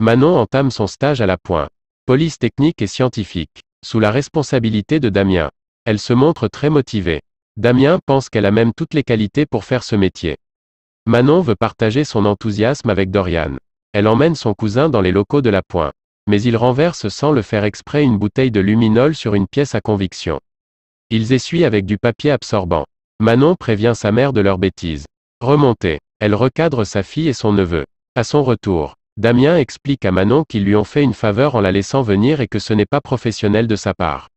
Manon entame son stage à la Pointe, Police technique et scientifique. Sous la responsabilité de Damien. Elle se montre très motivée. Damien pense qu'elle a même toutes les qualités pour faire ce métier. Manon veut partager son enthousiasme avec Dorian. Elle emmène son cousin dans les locaux de la Pointe. Mais il renverse sans le faire exprès une bouteille de luminol sur une pièce à conviction. Ils essuient avec du papier absorbant. Manon prévient sa mère de leur bêtise. Remontée. Elle recadre sa fille et son neveu. À son retour, Damien explique à Manon qu'ils lui ont fait une faveur en la laissant venir et que ce n'est pas professionnel de sa part.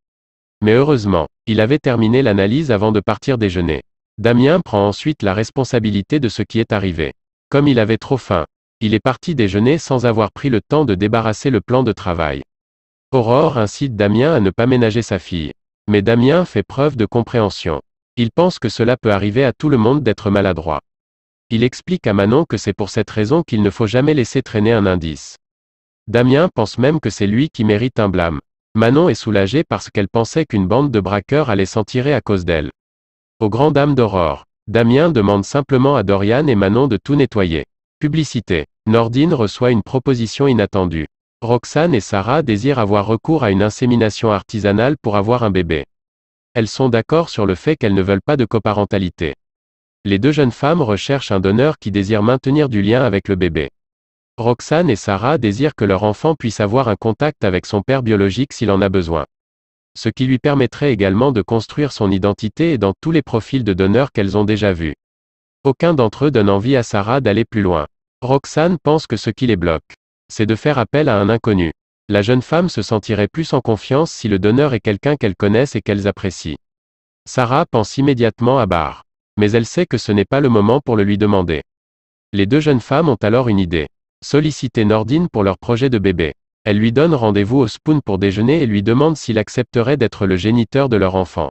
Mais heureusement, il avait terminé l'analyse avant de partir déjeuner. Damien prend ensuite la responsabilité de ce qui est arrivé. Comme il avait trop faim, il est parti déjeuner sans avoir pris le temps de débarrasser le plan de travail. Aurore incite Damien à ne pas ménager sa fille. Mais Damien fait preuve de compréhension. Il pense que cela peut arriver à tout le monde d'être maladroit. Il explique à Manon que c'est pour cette raison qu'il ne faut jamais laisser traîner un indice. Damien pense même que c'est lui qui mérite un blâme. Manon est soulagée parce qu'elle pensait qu'une bande de braqueurs allait s'en tirer à cause d'elle. Au grand dame d'Aurore, Damien demande simplement à Dorian et Manon de tout nettoyer. Publicité. Nordine reçoit une proposition inattendue. Roxane et Sarah désirent avoir recours à une insémination artisanale pour avoir un bébé. Elles sont d'accord sur le fait qu'elles ne veulent pas de coparentalité. Les deux jeunes femmes recherchent un donneur qui désire maintenir du lien avec le bébé. Roxane et Sarah désirent que leur enfant puisse avoir un contact avec son père biologique s'il en a besoin. Ce qui lui permettrait également de construire son identité et dans tous les profils de donneurs qu'elles ont déjà vus. Aucun d'entre eux donne envie à Sarah d'aller plus loin. Roxane pense que ce qui les bloque, c'est de faire appel à un inconnu. La jeune femme se sentirait plus en confiance si le donneur est quelqu'un qu'elle connaisse et qu'elle apprécie. Sarah pense immédiatement à Barr mais elle sait que ce n'est pas le moment pour le lui demander. Les deux jeunes femmes ont alors une idée. Solliciter Nordine pour leur projet de bébé. Elle lui donne rendez-vous au Spoon pour déjeuner et lui demande s'il accepterait d'être le géniteur de leur enfant.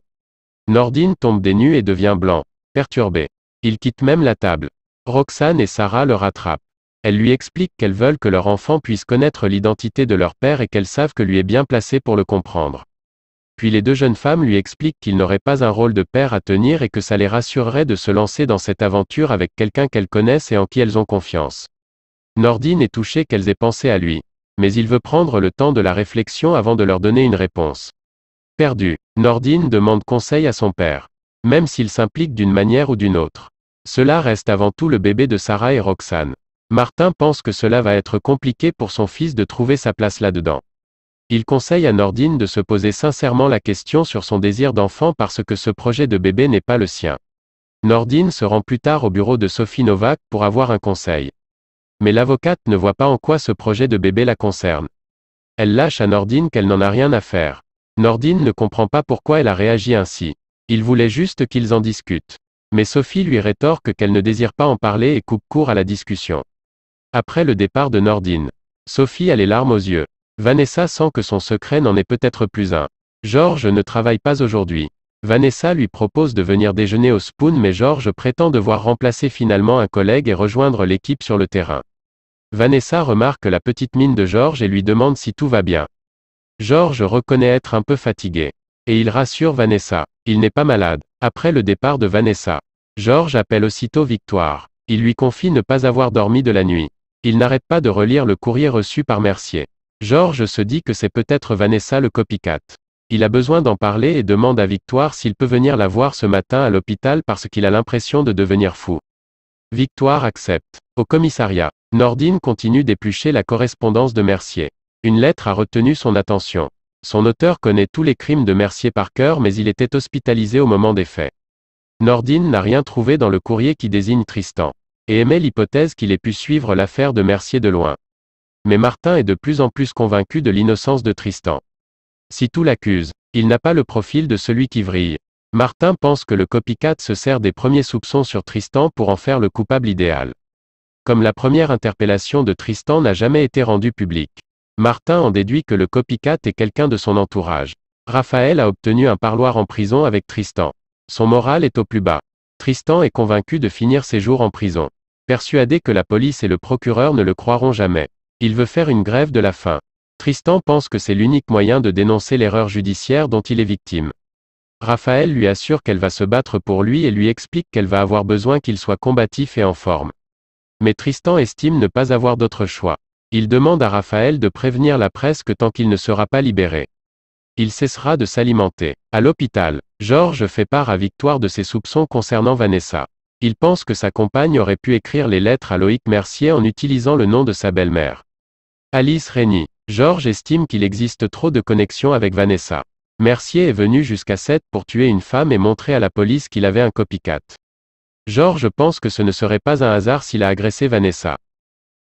Nordine tombe des nues et devient blanc, perturbé. Il quitte même la table. Roxane et Sarah le rattrapent. Elles lui expliquent qu'elles veulent que leur enfant puisse connaître l'identité de leur père et qu'elles savent que lui est bien placé pour le comprendre. Puis les deux jeunes femmes lui expliquent qu'il n'aurait pas un rôle de père à tenir et que ça les rassurerait de se lancer dans cette aventure avec quelqu'un qu'elles connaissent et en qui elles ont confiance. Nordine est touché qu'elles aient pensé à lui. Mais il veut prendre le temps de la réflexion avant de leur donner une réponse. Perdu. Nordine demande conseil à son père. Même s'il s'implique d'une manière ou d'une autre. Cela reste avant tout le bébé de Sarah et Roxane. Martin pense que cela va être compliqué pour son fils de trouver sa place là-dedans. Il conseille à Nordine de se poser sincèrement la question sur son désir d'enfant parce que ce projet de bébé n'est pas le sien. Nordine se rend plus tard au bureau de Sophie Novak pour avoir un conseil. Mais l'avocate ne voit pas en quoi ce projet de bébé la concerne. Elle lâche à Nordine qu'elle n'en a rien à faire. Nordine ne comprend pas pourquoi elle a réagi ainsi. Il voulait juste qu'ils en discutent. Mais Sophie lui rétorque qu'elle ne désire pas en parler et coupe court à la discussion. Après le départ de Nordine, Sophie a les larmes aux yeux. Vanessa sent que son secret n'en est peut-être plus un. Georges ne travaille pas aujourd'hui. Vanessa lui propose de venir déjeuner au Spoon mais Georges prétend devoir remplacer finalement un collègue et rejoindre l'équipe sur le terrain. Vanessa remarque la petite mine de Georges et lui demande si tout va bien. Georges reconnaît être un peu fatigué. Et il rassure Vanessa. Il n'est pas malade. Après le départ de Vanessa, Georges appelle aussitôt Victoire. Il lui confie ne pas avoir dormi de la nuit. Il n'arrête pas de relire le courrier reçu par Mercier. George se dit que c'est peut-être Vanessa le copycat. Il a besoin d'en parler et demande à Victoire s'il peut venir la voir ce matin à l'hôpital parce qu'il a l'impression de devenir fou. Victoire accepte. Au commissariat, Nordine continue d'éplucher la correspondance de Mercier. Une lettre a retenu son attention. Son auteur connaît tous les crimes de Mercier par cœur mais il était hospitalisé au moment des faits. Nordine n'a rien trouvé dans le courrier qui désigne Tristan. Et aimait l'hypothèse qu'il ait pu suivre l'affaire de Mercier de loin. Mais Martin est de plus en plus convaincu de l'innocence de Tristan. Si tout l'accuse, il n'a pas le profil de celui qui vrille. Martin pense que le copycat se sert des premiers soupçons sur Tristan pour en faire le coupable idéal. Comme la première interpellation de Tristan n'a jamais été rendue publique, Martin en déduit que le copycat est quelqu'un de son entourage. Raphaël a obtenu un parloir en prison avec Tristan. Son moral est au plus bas. Tristan est convaincu de finir ses jours en prison. Persuadé que la police et le procureur ne le croiront jamais. Il veut faire une grève de la faim. Tristan pense que c'est l'unique moyen de dénoncer l'erreur judiciaire dont il est victime. Raphaël lui assure qu'elle va se battre pour lui et lui explique qu'elle va avoir besoin qu'il soit combatif et en forme. Mais Tristan estime ne pas avoir d'autre choix. Il demande à Raphaël de prévenir la presse que tant qu'il ne sera pas libéré il cessera de s'alimenter. À l'hôpital, Georges fait part à Victoire de ses soupçons concernant Vanessa. Il pense que sa compagne aurait pu écrire les lettres à Loïc Mercier en utilisant le nom de sa belle-mère. Alice Rény. Georges estime qu'il existe trop de connexions avec Vanessa. Mercier est venu jusqu'à 7 pour tuer une femme et montrer à la police qu'il avait un copycat. Georges pense que ce ne serait pas un hasard s'il a agressé Vanessa.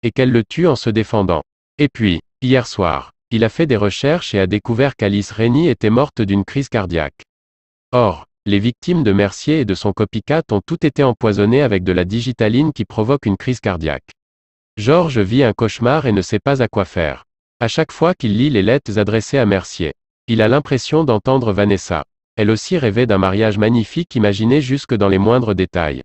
Et qu'elle le tue en se défendant. Et puis, hier soir, il a fait des recherches et a découvert qu'Alice Rény était morte d'une crise cardiaque. Or, les victimes de Mercier et de son copycat ont toutes été empoisonnées avec de la digitaline qui provoque une crise cardiaque. Georges vit un cauchemar et ne sait pas à quoi faire. À chaque fois qu'il lit les lettres adressées à Mercier, il a l'impression d'entendre Vanessa. Elle aussi rêvait d'un mariage magnifique imaginé jusque dans les moindres détails.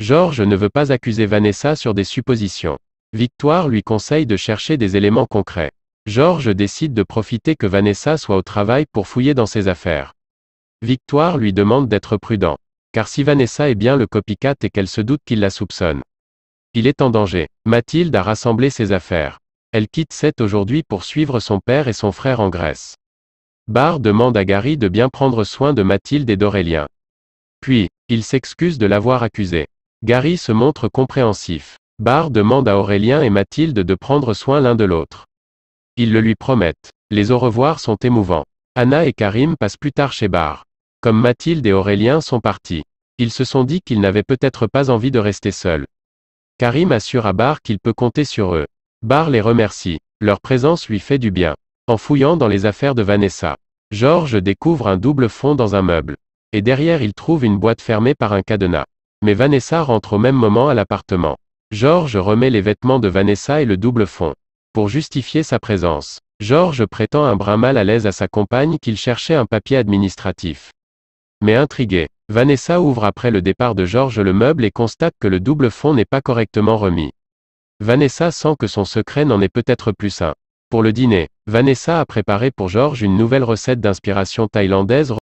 Georges ne veut pas accuser Vanessa sur des suppositions. Victoire lui conseille de chercher des éléments concrets. Georges décide de profiter que Vanessa soit au travail pour fouiller dans ses affaires. Victoire lui demande d'être prudent. Car si Vanessa est bien le copycat et qu'elle se doute qu'il la soupçonne, il est en danger. Mathilde a rassemblé ses affaires. Elle quitte Sète aujourd'hui pour suivre son père et son frère en Grèce. Barre demande à Gary de bien prendre soin de Mathilde et d'Aurélien. Puis, il s'excuse de l'avoir accusé. Gary se montre compréhensif. Barre demande à Aurélien et Mathilde de prendre soin l'un de l'autre. Ils le lui promettent. Les au revoir sont émouvants. Anna et Karim passent plus tard chez Barre. Comme Mathilde et Aurélien sont partis, ils se sont dit qu'ils n'avaient peut-être pas envie de rester seuls. Karim assure à Bar qu'il peut compter sur eux. Bar les remercie. Leur présence lui fait du bien. En fouillant dans les affaires de Vanessa, George découvre un double fond dans un meuble. Et derrière il trouve une boîte fermée par un cadenas. Mais Vanessa rentre au même moment à l'appartement. George remet les vêtements de Vanessa et le double fond. Pour justifier sa présence, George prétend un brin mal à l'aise à sa compagne qu'il cherchait un papier administratif. Mais intrigué, Vanessa ouvre après le départ de Georges le meuble et constate que le double fond n'est pas correctement remis. Vanessa sent que son secret n'en est peut-être plus sain. Pour le dîner, Vanessa a préparé pour Georges une nouvelle recette d'inspiration thaïlandaise